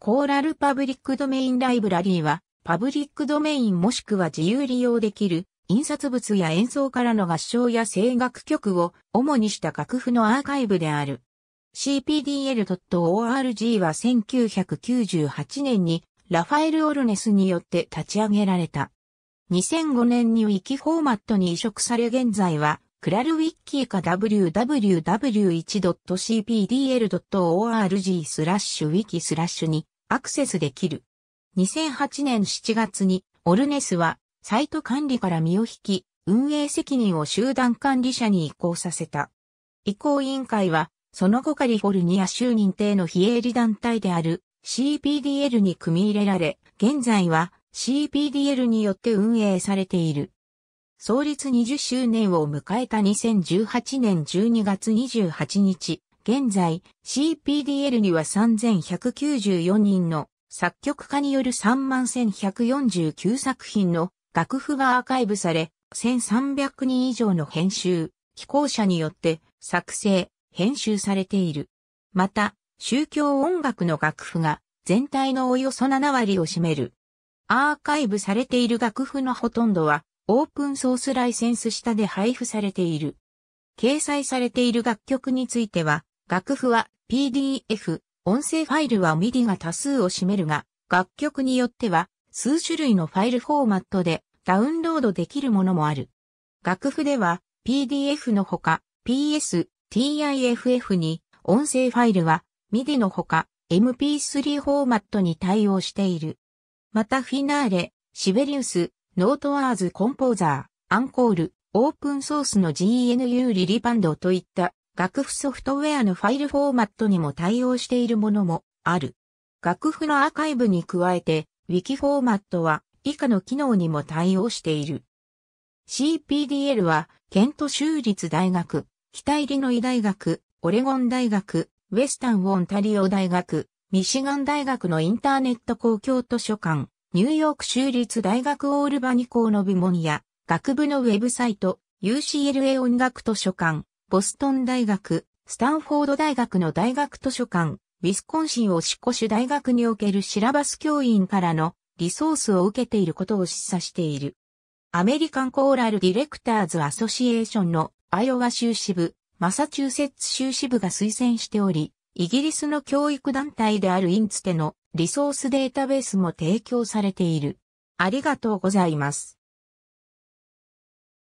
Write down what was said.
コーラルパブリックドメインライブラリーは、パブリックドメインもしくは自由利用できる、印刷物や演奏からの合唱や声楽曲を主にした楽譜のアーカイブである。cpdl.org は1998年にラファエル・オルネスによって立ち上げられた。2005年にウィキフォーマットに移植され現在はクラルウィッキーか www.cpdl.org スラッシュウィキスラッシュにアクセスできる。2008年7月にオルネスはサイト管理から身を引き、運営責任を集団管理者に移行させた。移行委員会は、その後カリフォルニア州認定の非営利団体である CPDL に組み入れられ、現在は CPDL によって運営されている。創立20周年を迎えた2018年12月28日、現在 CPDL には3194人の作曲家による31149作品の楽譜がアーカイブされ、1300人以上の編集、寄稿者によって作成、編集されている。また、宗教音楽の楽譜が全体のおよそ7割を占める。アーカイブされている楽譜のほとんどはオープンソースライセンス下で配布されている。掲載されている楽曲については、楽譜は PDF、音声ファイルは MIDI が多数を占めるが、楽曲によっては数種類のファイルフォーマットでダウンロードできるものもある。楽譜では PDF のほか PS、TIFF に音声ファイルは MIDI のほか MP3 フォーマットに対応している。またフィナーレ、シベリウス、ノートワーズコンポーザー、アンコール、オープンソースの GNU リリバンドといった楽譜ソフトウェアのファイルフォーマットにも対応しているものもある。楽譜のアーカイブに加えて、ウィキフォーマットは以下の機能にも対応している。CPDL は、ケント州立大学、北イリノイ大学、オレゴン大学、ウェスタンオンタリオ大学、ミシガン大学のインターネット公共図書館、ニューヨーク州立大学オールバニ校の部門や、学部のウェブサイト、UCLA 音楽図書館、ボストン大学、スタンフォード大学の大学図書館、ウィスコンシンをっコし、大学におけるシラバス教員からのリソースを受けていることを示唆している。アメリカンコーラルディレクターズアソシエーションのアイオワ州支部、マサチューセッツ州支部が推薦しており、イギリスの教育団体であるインツテのリソースデータベースも提供されている。ありがとうございます。